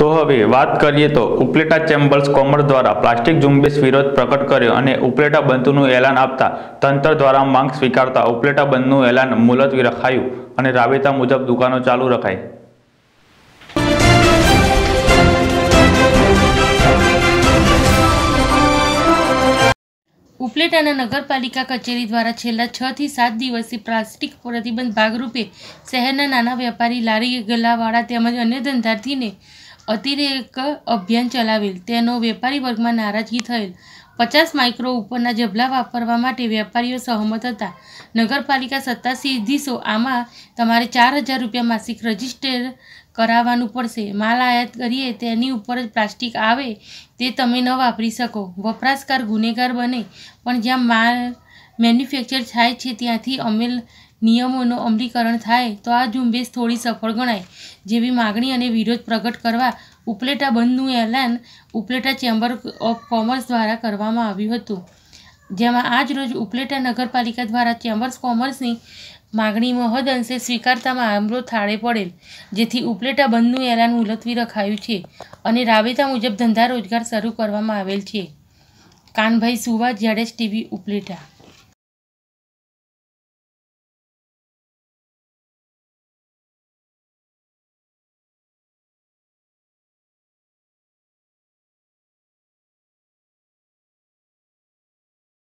તો હવે વાત કરીએ તો ઉપલેટા ચેમ્બર્સ કોમર્સ દ્વારા પ્લાસ્ટિક ઝુંબેશ વિરોધ પ્રકટ કર્યો અને ઉપલેટા બંધનું એલાન આપતા તંત્ર દ્વારા માંગ સ્વીકારતા ઉપલેટા બંધનું એલાન મુલતવી રખાયું અને રાબેતા મુજબ દુકાનો ચાલુ રખાઈ ઉપલેટાના નગરપાલિકા કચેરી દ્વારા છેલ્લા છ થી સાત દિવસથી પ્લાસ્ટિક પ્રતિબંધ ભાગરૂપે શહેરના નાના વેપારી લારી ગલ્લાવાળા તેમજ અન્ય ધંધાર્થીને અતિરેક અભિયાન ચલાવેલ તેનો વેપારી વર્ગમાં નારાજગી થયેલ પચાસ માઇક્રો ઉપરના જબલા વાપરવા માટે વેપારીઓ સહમત હતા નગરપાલિકા સત્તાધીશો આમાં તમારે ચાર હજાર રૂપિયા માસિક રજિસ્ટર કરાવવાનું પડશે માલ આયાત કરીએ તેની ઉપર જ પ્લાસ્ટિક આવે તે તમે ન વાપરી શકો વપરાશકાર ગુનેગાર બને પણ જ્યાં માલ મેન્યુફેક્ચર થાય છે ત્યાંથી અમલ નિયમોનું અમલીકરણ થાય તો આ ઝુંબેશ થોડી સફળ ગણાય જેવી માગણી અને વિરોધ પ્રગટ કરવા ઉપલેટા બંધનું એલાન ઉપલેટા ચેમ્બર ઓફ કોમર્સ દ્વારા કરવામાં આવ્યું હતું જેમાં આજ રોજ ઉપલેટા નગરપાલિકા દ્વારા ચેમ્બર્સ કોમર્સની માગણી મહદઅંશે સ્વીકારતામાં આમરો થાળે પડેલ જેથી ઉપલેટા બંધનું એલાન મુલતવી રખાયું છે અને રાબેતા મુજબ ધંધા રોજગાર શરૂ કરવામાં આવેલ છે કાનભાઈ સુવા જેડેશ ટીવી ઉપલેટા